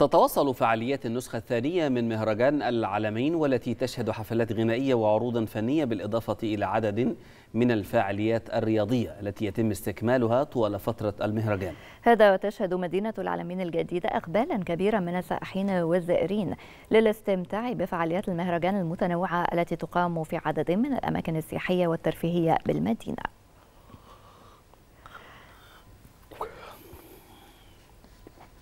تتواصل فعاليات النسخة الثانية من مهرجان العالمين والتي تشهد حفلات غنائية وعروضا فنية بالإضافة إلى عدد من الفعاليات الرياضية التي يتم استكمالها طوال فترة المهرجان هذا وتشهد مدينة العالمين الجديدة أقبالا كبيرا من السائحين والزائرين للاستمتاع بفعاليات المهرجان المتنوعة التي تقام في عدد من الأماكن السياحية والترفيهية بالمدينة